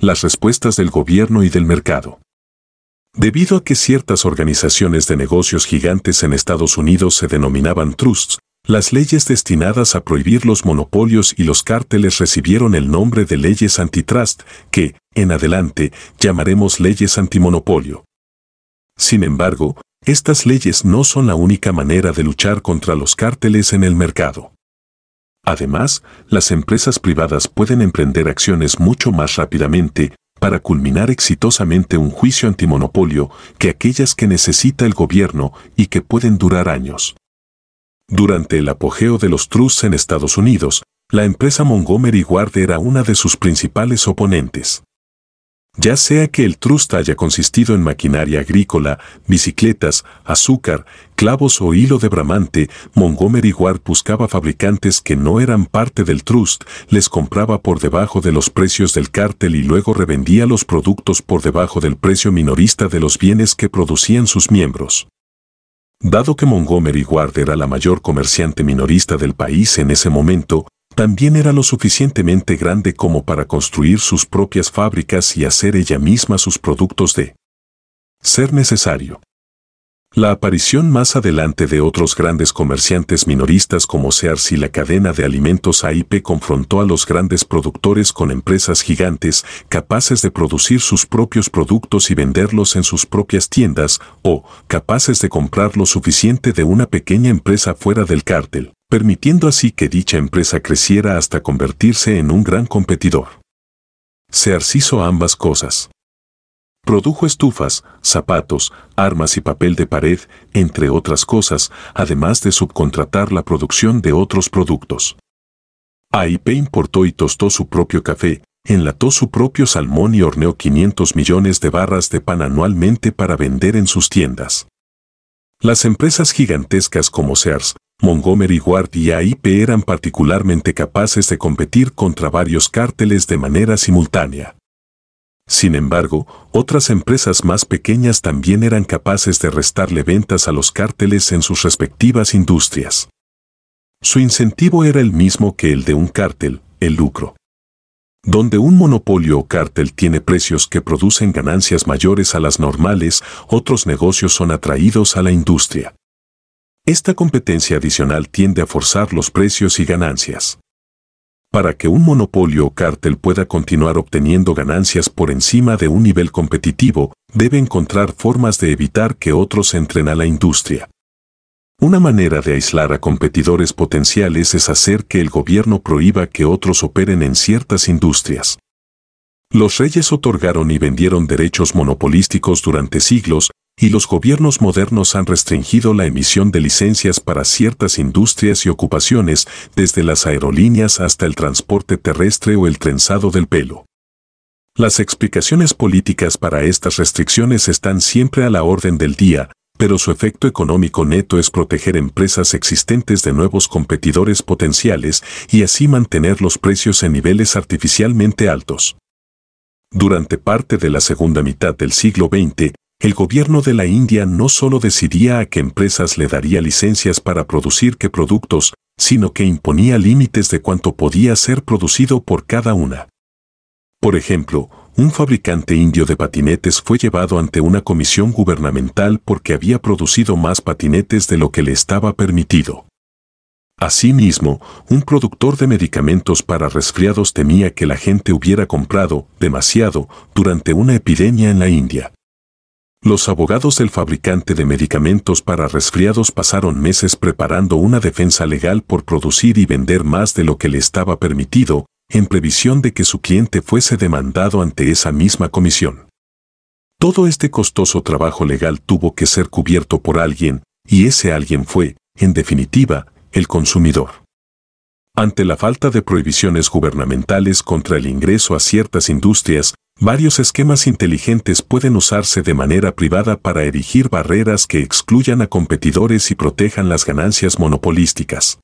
las respuestas del gobierno y del mercado. Debido a que ciertas organizaciones de negocios gigantes en Estados Unidos se denominaban trusts, las leyes destinadas a prohibir los monopolios y los cárteles recibieron el nombre de leyes antitrust, que, en adelante, llamaremos leyes antimonopolio. Sin embargo, estas leyes no son la única manera de luchar contra los cárteles en el mercado. Además, las empresas privadas pueden emprender acciones mucho más rápidamente para culminar exitosamente un juicio antimonopolio que aquellas que necesita el gobierno y que pueden durar años. Durante el apogeo de los trusts en Estados Unidos, la empresa Montgomery Ward era una de sus principales oponentes ya sea que el trust haya consistido en maquinaria agrícola, bicicletas, azúcar, clavos o hilo de bramante, Montgomery Ward buscaba fabricantes que no eran parte del trust, les compraba por debajo de los precios del cártel y luego revendía los productos por debajo del precio minorista de los bienes que producían sus miembros. Dado que Montgomery Ward era la mayor comerciante minorista del país en ese momento, también era lo suficientemente grande como para construir sus propias fábricas y hacer ella misma sus productos de ser necesario. La aparición más adelante de otros grandes comerciantes minoristas como Sears y la cadena de alimentos AIP confrontó a los grandes productores con empresas gigantes capaces de producir sus propios productos y venderlos en sus propias tiendas o capaces de comprar lo suficiente de una pequeña empresa fuera del cártel permitiendo así que dicha empresa creciera hasta convertirse en un gran competidor. Sears hizo ambas cosas. Produjo estufas, zapatos, armas y papel de pared, entre otras cosas, además de subcontratar la producción de otros productos. AIP importó y tostó su propio café, enlató su propio salmón y horneó 500 millones de barras de pan anualmente para vender en sus tiendas. Las empresas gigantescas como Sears Montgomery Ward y AIP eran particularmente capaces de competir contra varios cárteles de manera simultánea. Sin embargo, otras empresas más pequeñas también eran capaces de restarle ventas a los cárteles en sus respectivas industrias. Su incentivo era el mismo que el de un cártel, el lucro. Donde un monopolio o cártel tiene precios que producen ganancias mayores a las normales, otros negocios son atraídos a la industria. Esta competencia adicional tiende a forzar los precios y ganancias. Para que un monopolio o cártel pueda continuar obteniendo ganancias por encima de un nivel competitivo, debe encontrar formas de evitar que otros entren a la industria. Una manera de aislar a competidores potenciales es hacer que el gobierno prohíba que otros operen en ciertas industrias. Los reyes otorgaron y vendieron derechos monopolísticos durante siglos, y los gobiernos modernos han restringido la emisión de licencias para ciertas industrias y ocupaciones, desde las aerolíneas hasta el transporte terrestre o el trenzado del pelo. Las explicaciones políticas para estas restricciones están siempre a la orden del día, pero su efecto económico neto es proteger empresas existentes de nuevos competidores potenciales y así mantener los precios en niveles artificialmente altos. Durante parte de la segunda mitad del siglo XX, el gobierno de la India no solo decidía a qué empresas le daría licencias para producir qué productos, sino que imponía límites de cuánto podía ser producido por cada una. Por ejemplo, un fabricante indio de patinetes fue llevado ante una comisión gubernamental porque había producido más patinetes de lo que le estaba permitido. Asimismo, un productor de medicamentos para resfriados temía que la gente hubiera comprado demasiado durante una epidemia en la India. Los abogados del fabricante de medicamentos para resfriados pasaron meses preparando una defensa legal por producir y vender más de lo que le estaba permitido, en previsión de que su cliente fuese demandado ante esa misma comisión. Todo este costoso trabajo legal tuvo que ser cubierto por alguien, y ese alguien fue, en definitiva, el consumidor. Ante la falta de prohibiciones gubernamentales contra el ingreso a ciertas industrias, varios esquemas inteligentes pueden usarse de manera privada para erigir barreras que excluyan a competidores y protejan las ganancias monopolísticas.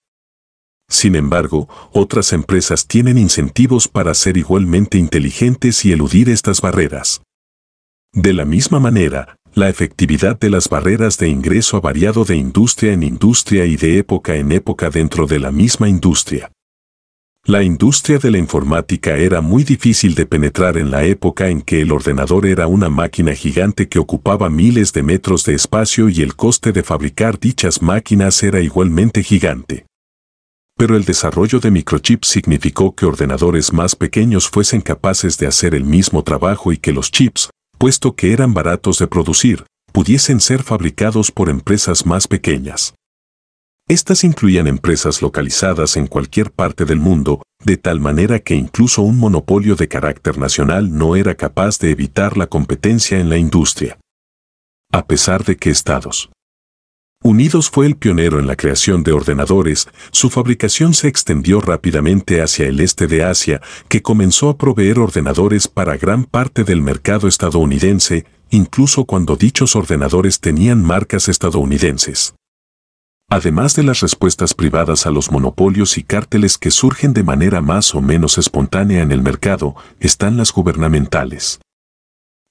Sin embargo, otras empresas tienen incentivos para ser igualmente inteligentes y eludir estas barreras. De la misma manera, la efectividad de las barreras de ingreso ha variado de industria en industria y de época en época dentro de la misma industria. La industria de la informática era muy difícil de penetrar en la época en que el ordenador era una máquina gigante que ocupaba miles de metros de espacio y el coste de fabricar dichas máquinas era igualmente gigante. Pero el desarrollo de microchips significó que ordenadores más pequeños fuesen capaces de hacer el mismo trabajo y que los chips, puesto que eran baratos de producir, pudiesen ser fabricados por empresas más pequeñas. Estas incluían empresas localizadas en cualquier parte del mundo, de tal manera que incluso un monopolio de carácter nacional no era capaz de evitar la competencia en la industria. A pesar de que estados, Unidos fue el pionero en la creación de ordenadores, su fabricación se extendió rápidamente hacia el este de Asia, que comenzó a proveer ordenadores para gran parte del mercado estadounidense, incluso cuando dichos ordenadores tenían marcas estadounidenses. Además de las respuestas privadas a los monopolios y cárteles que surgen de manera más o menos espontánea en el mercado, están las gubernamentales.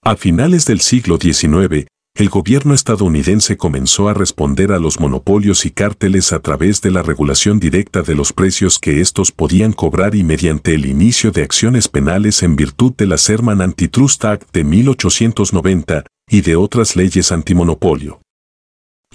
A finales del siglo XIX, el gobierno estadounidense comenzó a responder a los monopolios y cárteles a través de la regulación directa de los precios que estos podían cobrar y mediante el inicio de acciones penales en virtud de la Serman Antitrust Act de 1890 y de otras leyes antimonopolio.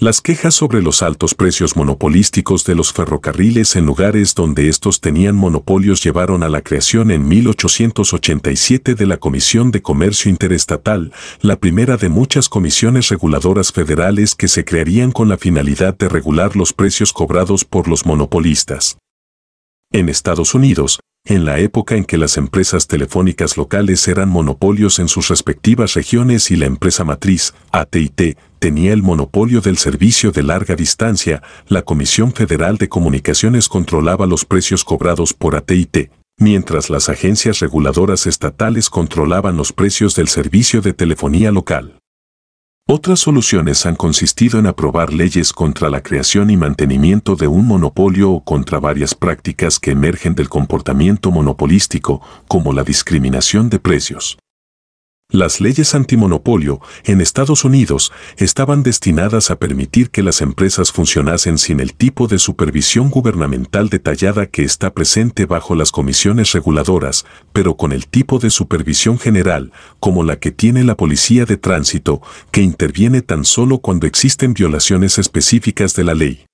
Las quejas sobre los altos precios monopolísticos de los ferrocarriles en lugares donde estos tenían monopolios llevaron a la creación en 1887 de la Comisión de Comercio Interestatal, la primera de muchas comisiones reguladoras federales que se crearían con la finalidad de regular los precios cobrados por los monopolistas. En Estados Unidos, en la época en que las empresas telefónicas locales eran monopolios en sus respectivas regiones y la empresa matriz, ATT, tenía el monopolio del servicio de larga distancia, la Comisión Federal de Comunicaciones controlaba los precios cobrados por ATT, mientras las agencias reguladoras estatales controlaban los precios del servicio de telefonía local. Otras soluciones han consistido en aprobar leyes contra la creación y mantenimiento de un monopolio o contra varias prácticas que emergen del comportamiento monopolístico, como la discriminación de precios. Las leyes antimonopolio en Estados Unidos estaban destinadas a permitir que las empresas funcionasen sin el tipo de supervisión gubernamental detallada que está presente bajo las comisiones reguladoras, pero con el tipo de supervisión general, como la que tiene la policía de tránsito, que interviene tan solo cuando existen violaciones específicas de la ley.